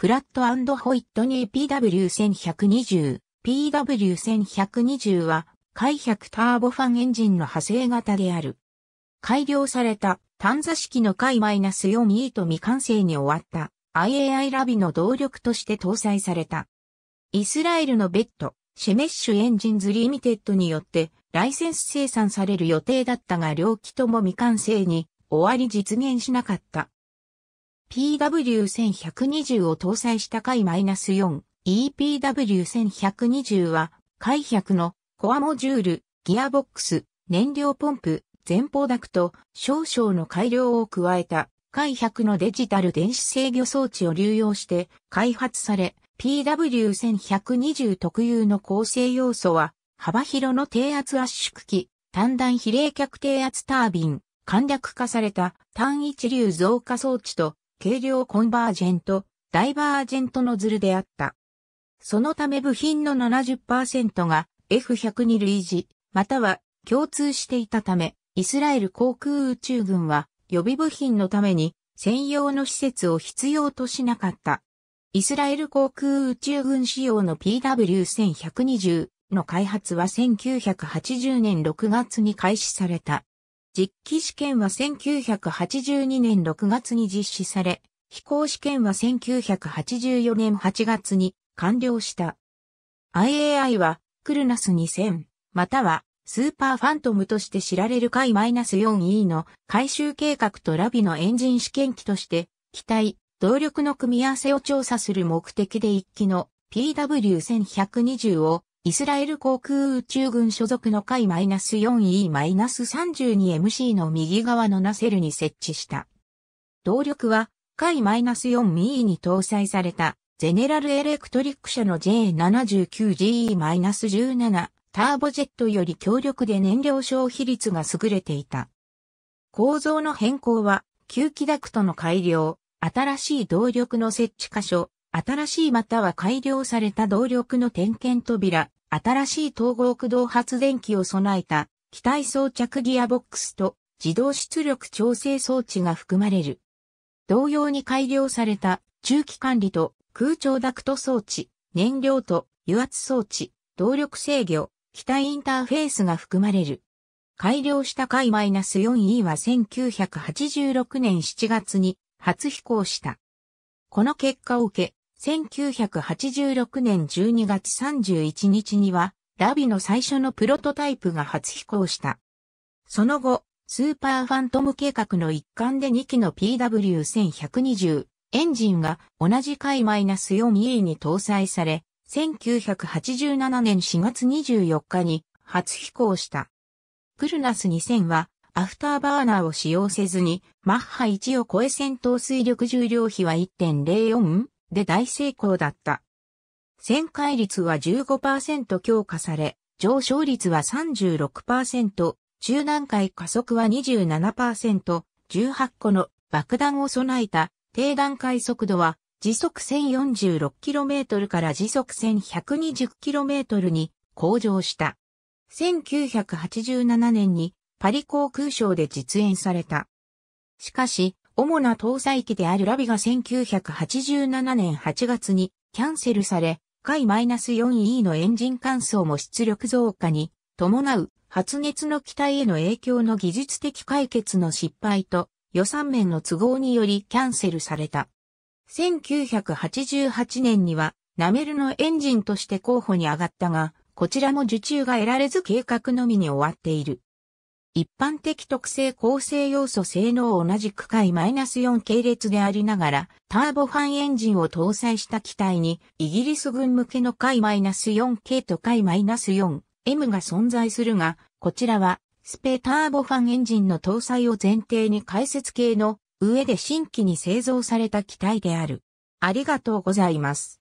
プラットホイットニー PW1120。PW1120 は、海100ターボファンエンジンの派生型である。改良された単座式の回4 e と未完成に終わった IAI ラビの動力として搭載された。イスラエルのベッド、シェメッシュエンジンズリミテッドによってライセンス生産される予定だったが両機とも未完成に終わり実現しなかった。PW1120 を搭載した回 -4、EPW1120 は、回100のコアモジュール、ギアボックス、燃料ポンプ、前方ダクト、少々の改良を加えた、回100のデジタル電子制御装置を流用して開発され、PW1120 特有の構成要素は、幅広の低圧圧縮機、単弾比冷却低圧タービン、簡略化された単一流増加装置と軽量コンバージェント、ダイバージェントのズルであった。そのため部品の70%が F102 類似、または共通していたため、イスラエル航空宇宙軍は予備部品のために専用の施設を必要としなかった。イスラエル航空宇宙軍仕様の PW1120 の開発は1980年6月に開始された。実機試験は1982年6月に実施され、飛行試験は1984年8月に完了した。IAI は、クルナス2000、または、スーパーファントムとして知られる回 -4E の回収計画とラビのエンジン試験機として、機体、動力の組み合わせを調査する目的で1機の PW1120 をイスラエル航空宇宙軍所属の海 -4E-32MC の右側のナセルに設置した。動力は、海 -4E に搭載された、ゼネラルエレクトリック社の J79GE-17 ターボジェットより強力で燃料消費率が優れていた。構造の変更は、吸気ダクトの改良、新しい動力の設置箇所、新しいまたは改良された動力の点検扉、新しい統合駆動発電機を備えた機体装着ギアボックスと自動出力調整装置が含まれる。同様に改良された中期管理と空調ダクト装置、燃料と油圧装置、動力制御、機体インターフェースが含まれる。改良したス -4E は1986年7月に初飛行した。この結果を受け、1986年12月31日には、ラビの最初のプロトタイプが初飛行した。その後、スーパーファントム計画の一環で2機の PW1120 エンジンが同じ回マイナス -4E に搭載され、1987年4月24日に初飛行した。プルナス2000はアフターバーナーを使用せずにマッハ1を超え戦闘水力重量比は 1.04? で大成功だった。旋回率は15%強化され、上昇率は36%、中段階加速は27%、18個の爆弾を備えた低段階速度は時速 1046km から時速 1120km に向上した。1987年にパリ航空ショーで実演された。しかし、主な搭載機であるラビが1987年8月にキャンセルされ、回 -4E のエンジン乾燥も出力増加に伴う発熱の機体への影響の技術的解決の失敗と予算面の都合によりキャンセルされた。1988年にはナメルのエンジンとして候補に上がったが、こちらも受注が得られず計画のみに終わっている。一般的特性構成要素性能同じ区ス -4 系列でありながら、ターボファンエンジンを搭載した機体に、イギリス軍向けの回 -4 系と回 -4M が存在するが、こちらは、スペーターボファンエンジンの搭載を前提に解説系の上で新規に製造された機体である。ありがとうございます。